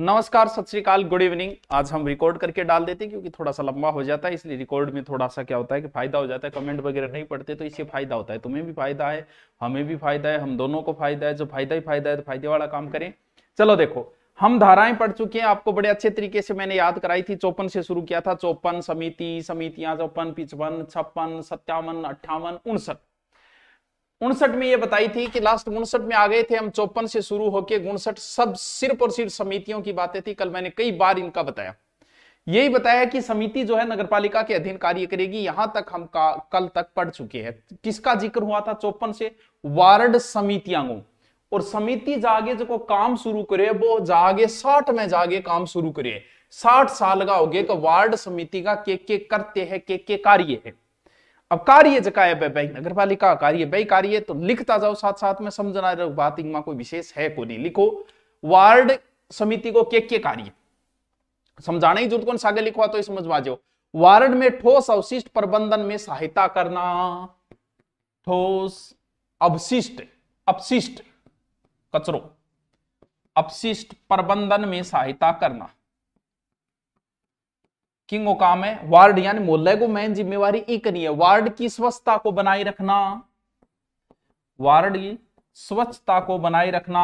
नमस्कार सत श्रीकाल गुड इवनिंग आज हम रिकॉर्ड करके डाल देते हैं क्योंकि थोड़ा सा लंबा हो जाता है इसलिए रिकॉर्ड में थोड़ा सा क्या होता है कि फायदा हो जाता है कमेंट वगैरह नहीं पड़ते तो इससे फायदा होता है तुम्हें भी फायदा है हमें भी फायदा है हम दोनों को फायदा है जो फायदा ही फायदा है तो फायदे वाला काम करें चलो देखो हम धाराएं पढ़ चुके हैं आपको बड़े अच्छे तरीके से मैंने याद कराई थी चौपन से शुरू किया था चौपन समिति समितियां चौपन पिचपन छप्पन सत्तावन अट्ठावन उनसठ उनसठ में ये बताई थी कि लास्ट उनसठ में आ गए थे हम चौपन से शुरू होकर उनसठ सब सिर्फ और सिर्फ समितियों की बातें थी कल मैंने कई बार इनका बताया यही बताया कि समिति जो है नगरपालिका के अधीन कार्य करेगी यहां तक हम का, कल तक पढ़ चुके हैं किसका जिक्र हुआ था चौपन से वार्ड समितियां और समिति जागे जो को काम शुरू करे वो जागे साठ में जागे काम शुरू करे साठ साल का हो गए तो वार्ड समिति का के के करते हैं के के कार्य है अब कार्य जकाय बै नगर पालिका कार्य बै कार्य तो लिखता जाओ साथ साथ में समझना बात इनमें कोई विशेष है को नहीं लिखो वार्ड समिति को के के कार्य समझाने की जरूरत कौन सागे लिखवा तो समझ में जाओ वार्ड में ठोस अवशिष्ट प्रबंधन में सहायता करना ठोस अवशिष्ट अपशिष्ट कचरो अपशिष्ट प्रबंधन में सहायता करना किंग काम है वार्ड यानी मोहल्ले को मेन जिम्मेवारी एक नहीं है वार्ड की स्वच्छता को बनाए रखना वार्ड की स्वच्छता को बनाए रखना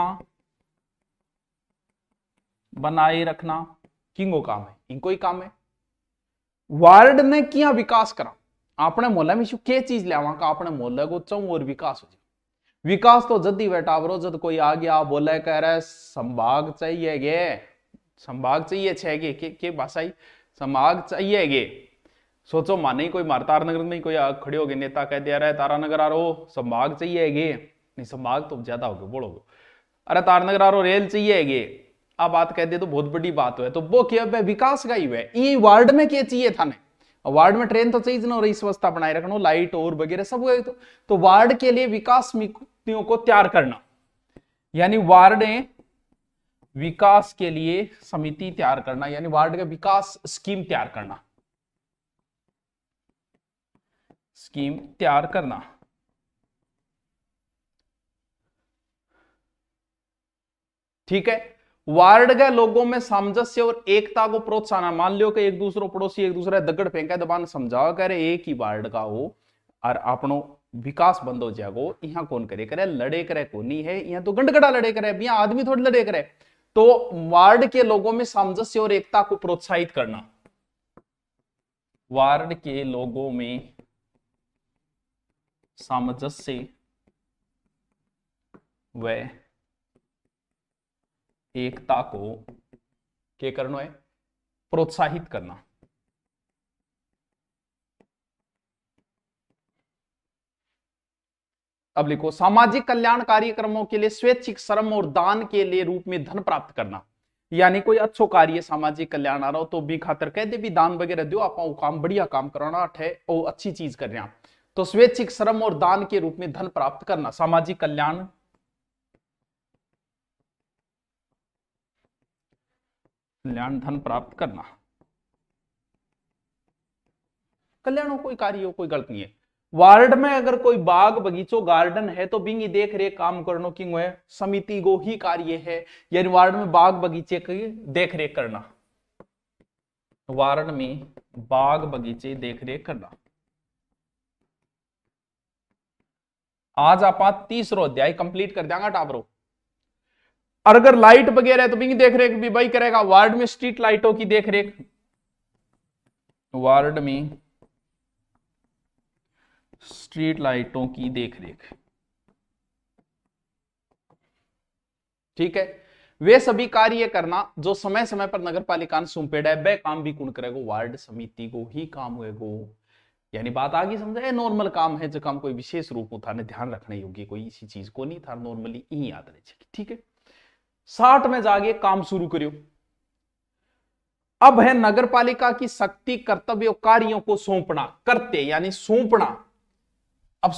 बनाए रखना किंगो काम है इनको ही काम है वार्ड ने किया विकास करा आपने मोहल्ले में क्या चीज लिया का आपने मोहल्ले को चौ और विकास हो जाए विकास तो जद्दी ही बैठावरो जद कोई आ गया बोले कह रहा है संभाग चाहिए ये संभाग चाहिए छे के, के, के भाषाई समाग चाहिए ये सोचो माने ही कोई मार तारानगर में कोई आग खड़े हो गए नेता कह दिया रहा तारानगर आ रो संभाग चाहिए ये नहीं संभाग तो ज्यादा हो गए बोलोगे अरे तारानगर आ रो रेल चाहिए ये आप बात कह दे तो बहुत बड़ी बात हुआ तो वो क्या है विकास का ही है ये वार्ड में क्या चाहिए था ने वार्ड में ट्रेन तो चाहिए ना रही व्यवस्था बनाए रखना लाइट और वगैरह सब तो, तो वार्ड के लिए विकास को तैयार करना यानी वार्ड विकास के लिए समिति तैयार करना यानी वार्ड का विकास स्कीम तैयार करना स्कीम तैयार करना ठीक है वार्ड के लोगों में सामंजस्य और एकता को प्रोत्साहन मान लियो कि एक दूसरो पड़ोसी एक दूसरे दगड़ फेंका दबान समझाओ रहे एक ही वार्ड का हो और अपनो विकास बंद हो जाएगा यहां कौन करे करे लड़े करे कोनी है यहां तो गंडगड़ा लड़े करे यहां आदमी थोड़ी लड़े करे तो वार्ड के लोगों में सामंजस्य और एकता को प्रोत्साहित करना वार्ड के लोगों में सामंजस्य व एकता को क्या करना है प्रोत्साहित करना अब लिखो सामाजिक कल्याण कार्यक्रमों के लिए स्वैच्छिक श्रम और दान के लिए रूप में धन प्राप्त करना यानी कोई अच्छो कार्य सामाजिक कल्याण आ रहा हो तो भी खातर कह दे भी दान वगैरह दो आप काम बढ़िया काम करना है और अच्छी चीज कर रहे तो स्वैच्छिक श्रम और दान के रूप में धन प्राप्त करना सामाजिक कल्याण कल्याण धन प्राप्त करना कल्याण हो कोई कार्य हो कोई गलत नहीं है वार्ड में अगर कोई बाग बगीचो गार्डन है तो बिंग देख रेख काम करनो की समिति को ही कार्य है यानी वार्ड में बाग बगीचे की देख रेख करना वार्ड में बाग बगीचे देख रेख करना आज आप तीसरो अध्याय कंप्लीट कर देंगे टाबरो और अगर लाइट वगैरह तो बिंग देख रेख भी भाई करेगा वार्ड में स्ट्रीट लाइटों की देख रेख वार्ड में स्ट्रीट लाइटों की देखरेख ठीक है वे सभी कार्य करना जो समय समय पर नगर पालिका ने सौंपेड है वह काम भी कौन करेगा वार्ड समिति को ही काम होगा यानी बात आगे समझे नॉर्मल काम है जो काम कोई विशेष रूप में था ध्यान रखने योग्य कोई इसी चीज को नहीं था नॉर्मली यही याद रहे ठीक है साठ में जागे काम शुरू करियो अब है नगर पालिका की शक्ति कर्तव्य कार्यों को सौंपना करते यानी सौंपना अब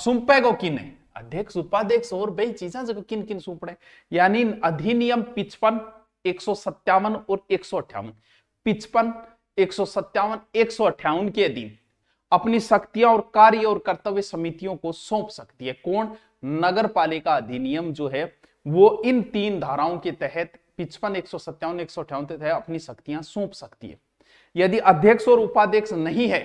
किन है अध्यक्ष उपाध्यक्ष और बे चीजा जगह किन किन सुपड़े यानी अधिनियम पिचपन एक और एक सौ अट्ठावन पिचपन एक सौ सत्तावन एक सौ अट्ठावन के अधीन अपनी शक्तियां और कार्य और कर्तव्य समितियों को सौंप सकती है कौन नगर पालिका अधिनियम जो है वो इन तीन धाराओं के तहत पिचपन एक सौ सत्तावन एक सौ अट्ठावन के तहत अपनी शक्तियां सौंप सकती है यदि अध्यक्ष और उपाध्यक्ष नहीं है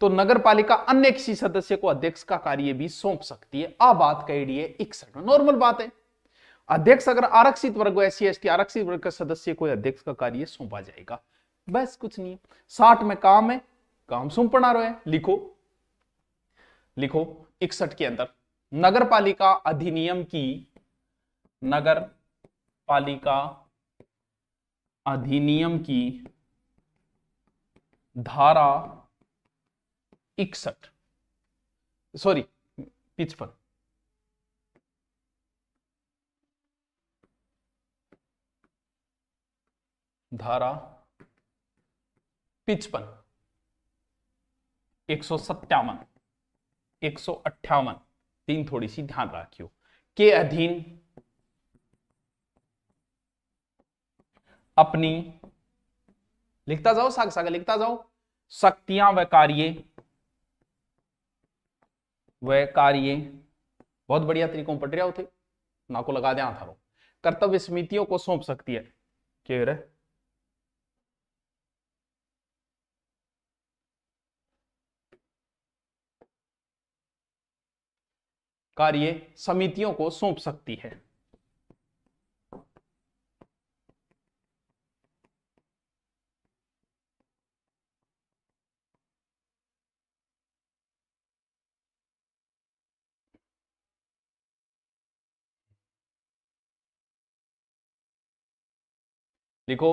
तो नगर पालिका अन्य किसी सदस्य को अध्यक्ष का कार्य भी सौंप सकती है आ बात कही डी है इकसठ नॉर्मल बात है अध्यक्ष अगर आरक्षित वर्ग एस सी आरक्षित वर्ग का सदस्य को अध्यक्ष का कार्य सौंपा जाएगा बस कुछ नहीं साठ में काम है काम सौंपना रहे लिखो लिखो इकसठ के अंदर नगर पालिका अधिनियम की नगर पालिका अधिनियम की धारा इकसठ सॉरी पिचपन धारा पिचपन एक सौ सत्तावन एक सौ अट्ठावन तीन थोड़ी सी ध्यान रखियो के अधीन अपनी लिखता जाओ साग सागर लिखता जाओ शक्तियां व कार्य वह कार्य बहुत बढ़िया तरीकों पट रहा होते को लगा दें आधारों कर्तव्य समितियों को सौंप सकती है क्यों रहे कार्य समितियों को सौंप सकती है लिखो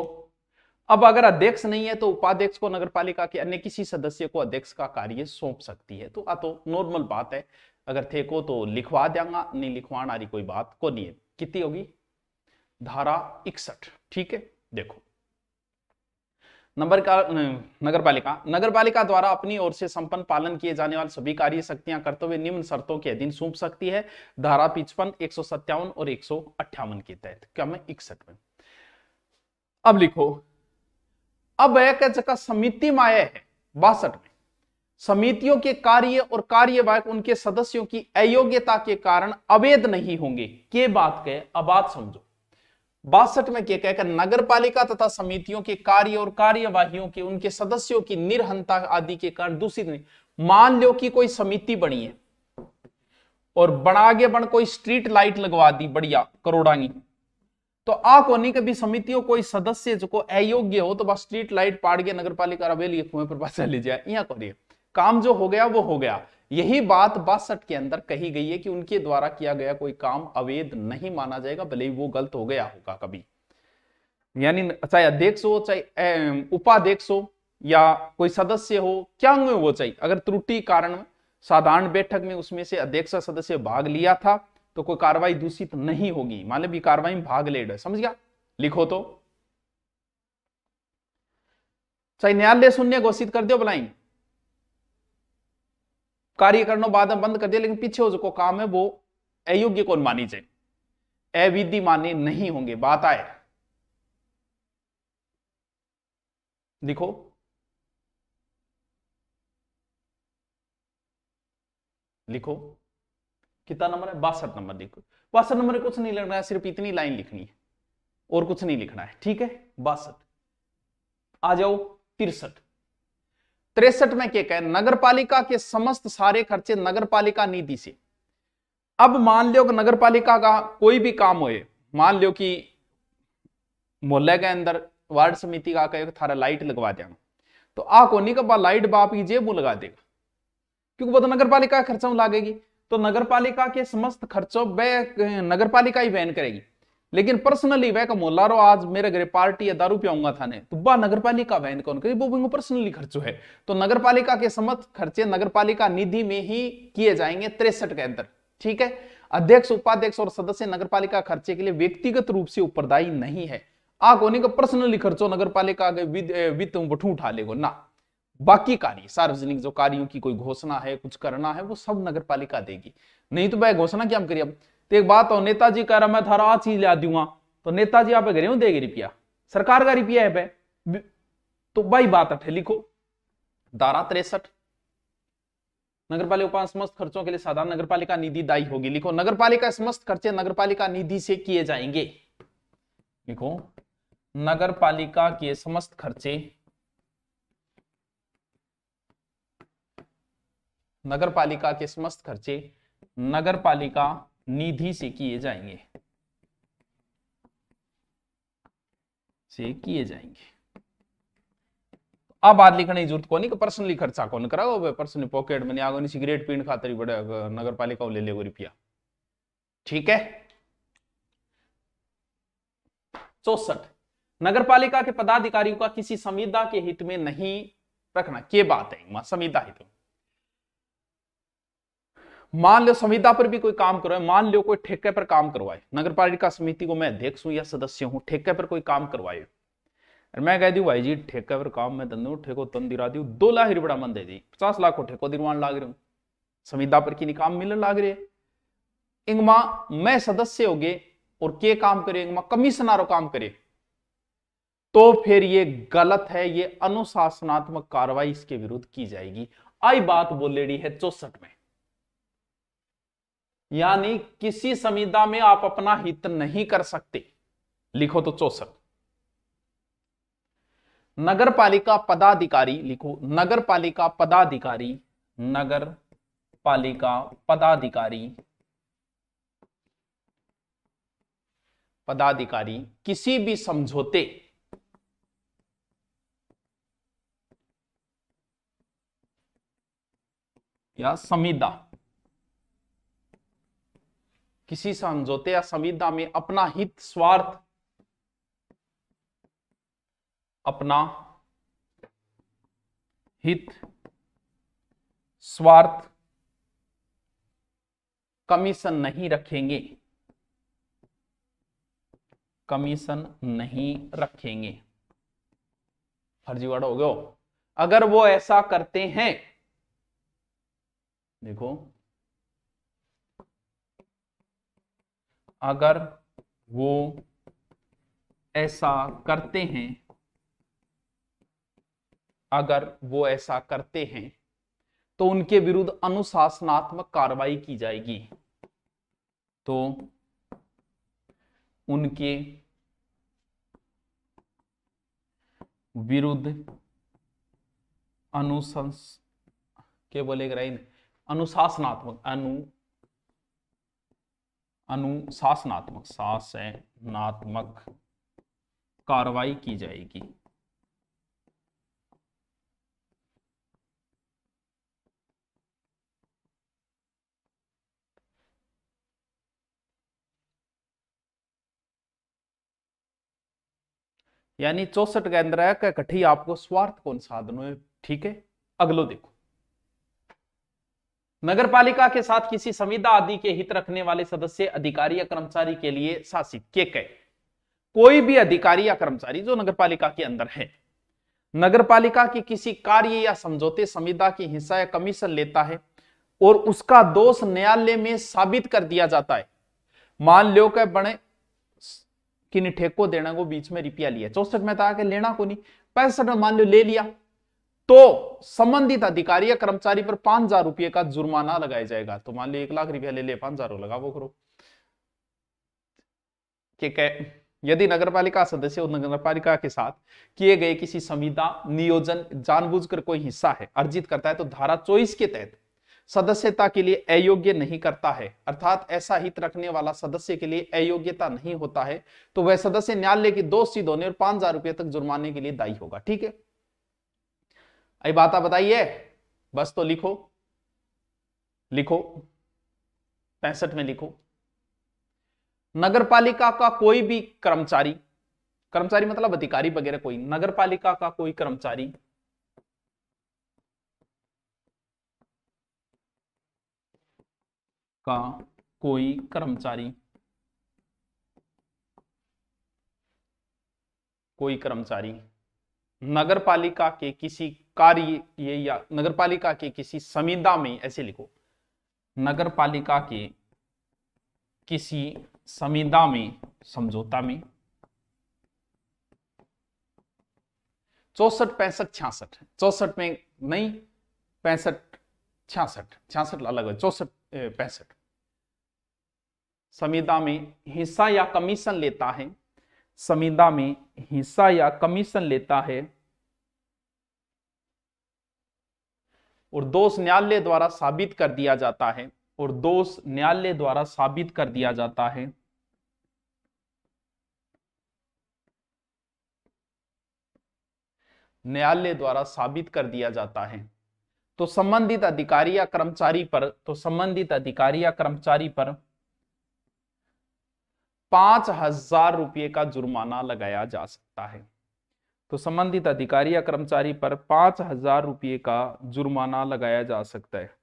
अब अगर अध्यक्ष नहीं है तो उपाध्यक्ष को नगरपालिका के अन्य किसी सदस्य को अध्यक्ष का कार्य सौंप सकती है तो आ तो नॉर्मल बात है अगर थे को तो लिखवा देंगा नहीं लिखवाना रही कोई बात को नहीं है कितनी होगी धारा इकसठ ठीक है देखो नंबर का नगर पालिका नगर पालिका द्वारा अपनी ओर से संपन्न पालन किए जाने वाले सभी कार्य शक्तियां करते हुए निम्न शर्तों के अधीन सौंप सकती है धारा पिचपन एक और एक के तहत क्या मैं इकसठ में अब लिखो अब का समिति माय है बासठ में समितियों के कार्य और कार्यवाहक उनके सदस्यों की अयोग्यता के कारण अवैध नहीं होंगे के बात कहे अब बात समझो बासठ में क्या कहकर नगर पालिका तथा समितियों के कार्य और कार्यवाहियों के उनके सदस्यों की निर्हनता आदि के कारण दूसरी नहीं मान लो कि कोई समिति बनी है और बड़ा आगे बन कोई स्ट्रीट लाइट लगवा दी बढ़िया करोड़ांगी तो आ कोनी कभी समितियों कोई सदस्य जो को अयोग्य हो तो बस स्ट्रीट लाइट पाड़ के नगर पालिका रवेली कुएं पर बस लीजिए यहां करिए काम जो हो गया वो हो गया यही बात बासठ के अंदर कही गई है कि उनके द्वारा किया गया कोई काम अवैध नहीं माना जाएगा भले ही वो गलत हो गया होगा कभी यानी चाहे अध्यक्ष हो चाहे उपाध्यक्ष हो या कोई सदस्य हो क्या हुए वो चाहिए अगर त्रुटि कारण साधारण बैठक में उसमें से अध्यक्ष सदस्य भाग लिया था तो कोई कार्रवाई दूषित नहीं होगी मान लो कार्रवाई में भाग लेड है समझ गया लिखो तो चाहे न्यायालय शून्य घोषित कर दो बुलाई कार्य करने बाद में बंद कर दिया लेकिन पीछे जो काम है वो अयोग्य कौन मानी जाए अविधि माने नहीं होंगे बात आए देखो लिखो कितना नंबर है बासठ नंबर देखो बासठ नंबर कुछ नहीं लिखना है सिर्फ इतनी लाइन लिखनी है और कुछ नहीं लिखना है ठीक है बासठ आ जाओ तिरसठ तिरसठ में क्या कहे नगर पालिका के समस्त सारे खर्चे नगर पालिका नीति से अब मान लो कि नगर पालिका का कोई भी काम हो मान लो कि मोहल्ले के अंदर वार्ड समिति का कहे थारा लाइट लगवा देगा तो आ कोनी का लाइट बाप की जेब में लगा देगा क्योंकि वो तो नगर पालिका खर्चा लागेगी तो नगर पालिका के समस्त खर्चों वह पालिका ही वहन करेगी लेकिन पर्सनली वह मोला रो आज मेरे घर पार्टी या दारू पियाऊंगा थाने तो वह नगर पालिका वहन कौन करे वो वो पर्सनली खर्चो है तो नगर पालिका के समस्त खर्चे नगर पालिका निधि में ही किए जाएंगे तिरसठ के अंदर ठीक है अध्यक्ष उपाध्यक्ष और सदस्य नगर पालिका खर्चे के लिए व्यक्तिगत रूप से उपरदायी नहीं है आ कोने का पर्सनली खर्चो नगर पालिका वित्त उठा लेगो ना बाकी कार्य सार्वजनिक जो कार्यों की कोई घोषणा है कुछ करना है वो सब नगर पालिका देगी नहीं तो भाई घोषणा क्या करिए अब तो एक बात और तो नेताजी कह रहा मैं थारा आ चीज ला दूंगा तो नेताजी आप घरे देगी रुपया सरकार का रुपया है तो भाई बात अठे लिखो दारा तिरसठ नगर पालिका समस्त खर्चों के लिए साधारण नगर पालिका निधि दायी होगी लिखो नगर पालिका समस्त खर्चे नगर पालिका निधि से किए जाएंगे लिखो नगर पालिका के समस्त खर्चे नगर पालिका के समस्त खर्चे नगर पालिका निधि से किए जाएंगे से किए जाएंगे अब बात लिखने की जरूरत को नहीं पर्सनली खर्चा कौन कराओ पर्सनली पॉकेट में आगो नहीं सिगरेट पीण खातर बड़े नगर पालिका ले लेगो रुपया ठीक है चौसठ नगर पालिका के पदाधिकारियों का किसी संविदा के हित में नहीं रखना के बात है संविदा हित में मान लो संविदा पर भी कोई काम करवाए मान लो कोई ठेके पर काम करवाए नगर पालिका समिति को मैं अध्यक्ष हूं या सदस्य हूं ठेके पर कोई काम करवाए मैं कह दू भाई जी ठेके पर काम मैं दंदू ठेको तन दिरा दू दो लाख रुपया मन दे दी पचास लाख को ठेको दिलवान लाग रहे हूं संविदा पर की काम मिलने लाग रहे इंगमा मैं सदस्य हो गए और के काम करे इंगमा कमीशनारो काम करे तो फिर ये गलत है ये अनुशासनात्मक कार्रवाई इसके विरुद्ध की जाएगी आई बात बोल रही है चौसठ में यानी किसी संविदा में आप अपना हित नहीं कर सकते लिखो तो चौसठ नगर पालिका पदाधिकारी लिखो नगर पालिका पदाधिकारी नगर पालिका पदाधिकारी पदाधिकारी किसी भी समझौते या संविदा किसी समझौते या संविदा में अपना हित स्वार्थ अपना हित स्वार्थ कमीशन नहीं रखेंगे कमीशन नहीं रखेंगे फर्जीवाड़ हो गया अगर वो ऐसा करते हैं देखो अगर वो ऐसा करते हैं अगर वो ऐसा करते हैं तो उनके विरुद्ध अनुशासनात्मक कार्रवाई की जाएगी तो उनके विरुद्ध अनुशंस के बोलेगा अनुशासनात्मक अनु अनुशासनात्मक शासनात्मक कार्रवाई की जाएगी यानी चौसठ गैंद्राय का कठी आपको स्वार्थ कौन साधनों ठीक है अगलो देखो नगर पालिका के साथ किसी संविदा आदि के हित रखने वाले सदस्य अधिकारी या कर्मचारी के लिए शासित के कह कोई भी अधिकारी या कर्मचारी जो नगर पालिका के अंदर है नगर पालिका के किसी कार्य या समझौते संविदा की हिस्सा या कमीशन लेता है और उसका दोष न्यायालय में साबित कर दिया जाता है मान लो कह बने कि ठेको देना को बीच में रिपिया लिया चौसठ में था लेना को नहीं पैंसठ में मान लो ले लिया तो संबंधित अधिकारी या कर्मचारी पर पांच हजार रुपये का जुर्माना लगाया जाएगा तो मान लो एक लाख रुपया ले लिया पांच हजार लगा वो करो ठीक है यदि पालिका सदस्य और पालिका के साथ किए गए किसी संविदा नियोजन जानबूझकर कोई हिस्सा है अर्जित करता है तो धारा चौबीस के तहत सदस्यता के लिए अयोग्य नहीं करता है अर्थात ऐसा हित रखने वाला सदस्य के लिए अयोग्यता नहीं होता है तो वह सदस्य न्यायालय की दो सिद्ध होने और पांच हजार रुपये तक जुर्माने के लिए दायी होगा ठीक है आई बात आप बताइए बस तो लिखो लिखो पैंसठ में लिखो नगर पालिका का कोई भी कर्मचारी कर्मचारी मतलब अधिकारी वगैरह कोई नगर पालिका का कोई कर्मचारी का कोई कर्मचारी कोई कर्मचारी नगर पालिका के किसी कार्य किए या नगरपालिका के किसी संविदा में ऐसे लिखो नगरपालिका के किसी संविदा में समझौता में चौसठ पैंसठ छियासठ चौसठ में नहीं पैंसठ छियासठ छियासठ अलग है चौसठ पैंसठ संविदा में हिस्सा या कमीशन लेता है संविदा में हिस्सा या कमीशन लेता है और दोष न्यायालय द्वारा साबित कर दिया जाता है और दोष न्यायालय द्वारा साबित कर दिया जाता है न्यायालय द्वारा साबित कर दिया जाता है तो संबंधित अधिकारी या कर्मचारी पर तो संबंधित अधिकारी या कर्मचारी पर पांच हजार रुपये का जुर्माना लगाया जा सकता है तो संबंधित अधिकारी या कर्मचारी पर पांच हजार रुपये का जुर्माना लगाया जा सकता है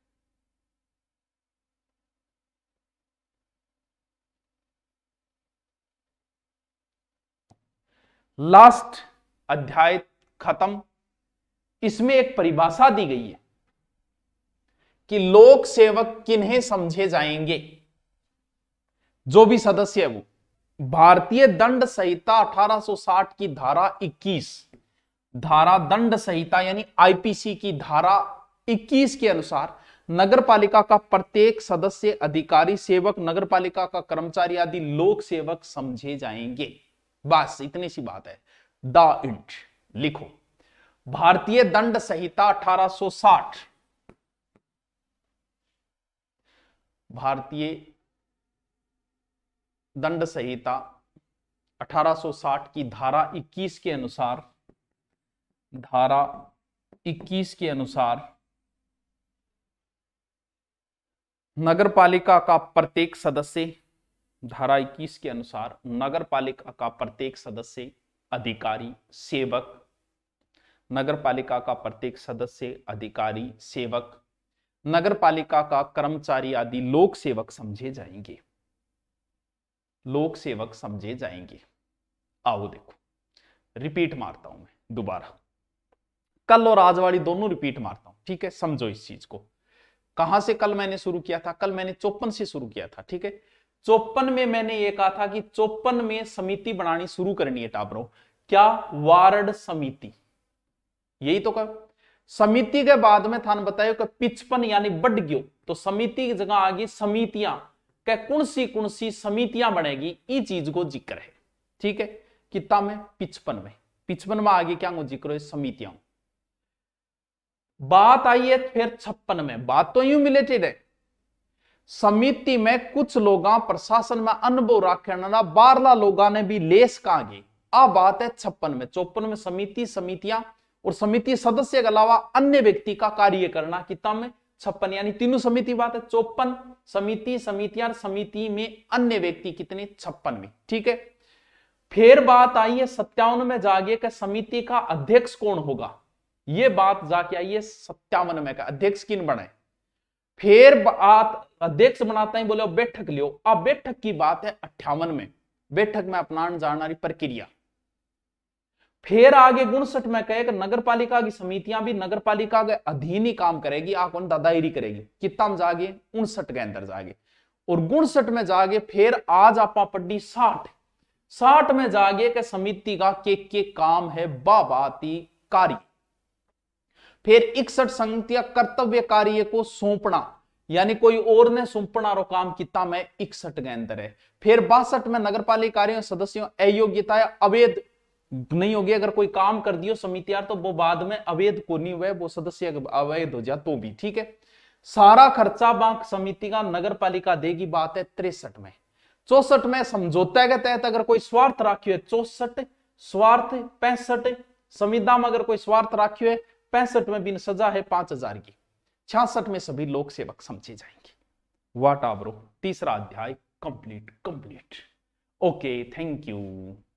लास्ट अध्याय खत्म इसमें एक परिभाषा दी गई है कि लोक सेवक किन्हें समझे जाएंगे जो भी सदस्य है वो भारतीय दंड संहिता 1860 की धारा 21 धारा दंड संहिता यानी आईपीसी की धारा 21 के अनुसार नगरपालिका का प्रत्येक सदस्य अधिकारी सेवक नगरपालिका का कर्मचारी आदि लोक सेवक समझे जाएंगे बस इतनी सी बात है द इंट लिखो भारतीय दंड संहिता 1860 भारतीय दंड संहिता 1860 की धारा 21 के अनुसार धारा 21 के अनुसार नगर पालिका का प्रत्येक सदस्य धारा 21 के अनुसार नगर पालिका का प्रत्येक सदस्य अधिकारी सेवक नगर पालिका का प्रत्येक सदस्य अधिकारी सेवक नगर पालिका का कर्मचारी आदि लोक सेवक समझे जाएंगे लोक सेवक समझे जाएंगे आओ देखो रिपीट मारता हूं मैं दोबारा कल और आज वाली दोनों रिपीट मारता हूं ठीक है समझो इस चीज को कहां से कल मैंने शुरू किया था कल मैंने चौपन से शुरू किया था ठीक है चौपन में मैंने ये कहा था कि चौपन में समिति बनानी शुरू करनी है टाबरों क्या वार्ड समिति यही तो कहो समिति के बाद में थान बतायो कि पिचपन यानी बढ़ गयो तो समिति की जगह आ गई समितियां કે કણસી કણસી સમિતિયા બનેગી ઈ ચીઝ કો જિકર હે ઠીક હે કિતમે 55 મે 55 મે આગે ક્યા કો જિકરો સમિતિયા બાત આઈએ ફેર 56 મે બાત તો હ્યુ મિલે ચી દે સમિતિ મે કુછ લોગા প্রশাসন મે અનુભવ રાખને ના બહારલા લોગાને ભી લેસ કાગે આ બાત હે 56 મે 54 મે સમિતિ સમિતિયા ઓર સમિતિ સદસ્ય કે અલાવા અન્ય વ્યક્તિ કા કાર્યકરના કિતમે छप्पन यानी तीनों समिति बात है चौपन समिति समिति और समिति में अन्य व्यक्ति कितने छप्पन में ठीक है फिर बात आई है सत्तावन में जागे का समिति का अध्यक्ष कौन होगा ये बात जाके आई है सत्तावन में का अध्यक्ष किन बनाए फिर बात अध्यक्ष बनाते हैं बोले बैठक लियो अब बैठक की बात है अट्ठावन में बैठक में अपनान जानकारी प्रक्रिया फिर आगे गुणसठ में कहे कि नगर पालिका की समितियां भी नगर पालिका के अधीन ही काम करेगी आपको दादागिरी करेगी कितना में जागे उनसठ के अंदर जागे और गुणसठ में जागे फिर आज आप पढ़ी साठ साठ में जागे के समिति का के के काम है बाबाती कार्य फिर इकसठ संगतियां कर्तव्य कार्य को सौंपना यानी कोई और ने सौंपना रो काम किता में इकसठ के अंदर है फिर बासठ में नगर पालिका सदस्यों अयोग्यता अवैध नहीं होगी अगर कोई काम कर दियो समिति यार तो वो बाद में अवैध को नहीं हुआ वो सदस्य अवैध हो जाए तो भी ठीक है सारा खर्चा बांक समिति का नगर पालिका देगी बात है तिरसठ में चौसठ में समझौता के तहत अगर कोई स्वार्थ राखी है चौसठ स्वार्थ पैंसठ संविधान में अगर कोई स्वार्थ राखी है पैंसठ में बिन सजा है पांच हजार की छियासठ में सभी लोक सेवक समझे जाएंगे वाट आवरो तीसरा अध्याय complete complete okay thank you